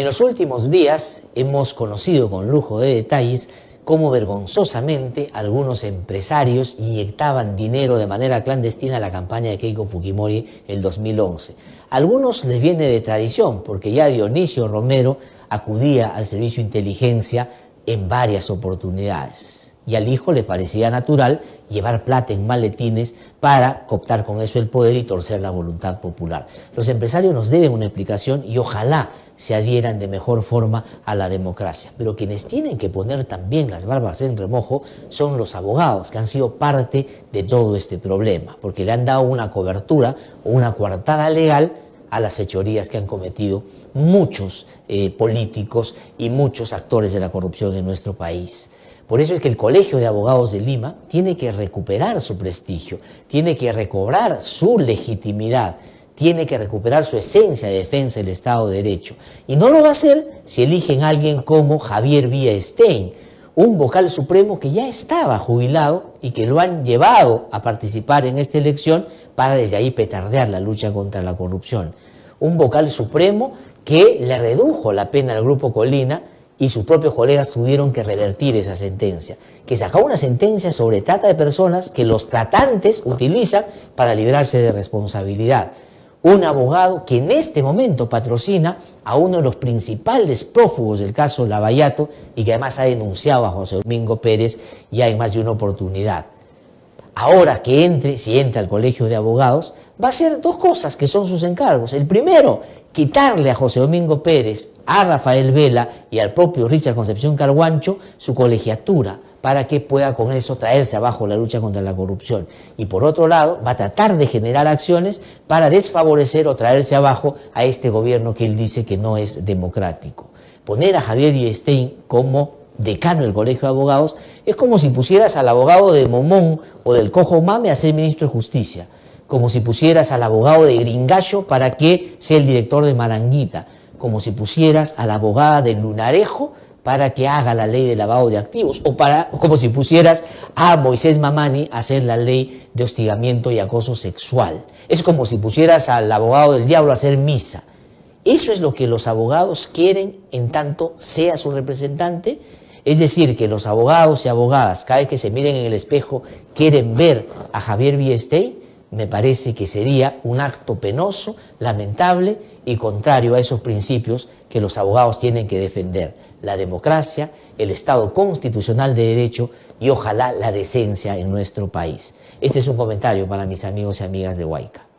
En los últimos días hemos conocido con lujo de detalles cómo vergonzosamente algunos empresarios inyectaban dinero de manera clandestina a la campaña de Keiko Fujimori el 2011. A algunos les viene de tradición porque ya Dionisio Romero acudía al servicio de inteligencia en varias oportunidades y al hijo le parecía natural llevar plata en maletines para cooptar con eso el poder y torcer la voluntad popular. Los empresarios nos deben una explicación y ojalá se adhieran de mejor forma a la democracia. Pero quienes tienen que poner también las barbas en remojo son los abogados, que han sido parte de todo este problema, porque le han dado una cobertura o una coartada legal a las fechorías que han cometido muchos eh, políticos y muchos actores de la corrupción en nuestro país. Por eso es que el Colegio de Abogados de Lima tiene que recuperar su prestigio, tiene que recobrar su legitimidad, tiene que recuperar su esencia de defensa del Estado de Derecho. Y no lo va a hacer si eligen a alguien como Javier Vía Stein, un vocal supremo que ya estaba jubilado y que lo han llevado a participar en esta elección para desde ahí petardear la lucha contra la corrupción. Un vocal supremo que le redujo la pena al Grupo Colina y sus propios colegas tuvieron que revertir esa sentencia, que sacaba una sentencia sobre trata de personas que los tratantes utilizan para librarse de responsabilidad. Un abogado que en este momento patrocina a uno de los principales prófugos del caso Lavallato y que además ha denunciado a José Domingo Pérez y hay más de una oportunidad ahora que entre, si entra al colegio de abogados, va a hacer dos cosas que son sus encargos. El primero, quitarle a José Domingo Pérez, a Rafael Vela y al propio Richard Concepción Carguancho su colegiatura para que pueda con eso traerse abajo la lucha contra la corrupción. Y por otro lado, va a tratar de generar acciones para desfavorecer o traerse abajo a este gobierno que él dice que no es democrático. Poner a Javier Diestein como decano del Colegio de Abogados, es como si pusieras al abogado de Momón o del Cojo Mame a ser ministro de Justicia, como si pusieras al abogado de Gringallo para que sea el director de Maranguita, como si pusieras a la abogada de Lunarejo para que haga la ley de lavado de activos, o para, como si pusieras a Moisés Mamani a hacer la ley de hostigamiento y acoso sexual. Es como si pusieras al abogado del diablo a hacer misa. Eso es lo que los abogados quieren en tanto sea su representante es decir, que los abogados y abogadas, cada vez que se miren en el espejo, quieren ver a Javier Biestey, me parece que sería un acto penoso, lamentable y contrario a esos principios que los abogados tienen que defender. La democracia, el Estado constitucional de derecho y ojalá la decencia en nuestro país. Este es un comentario para mis amigos y amigas de Huayca.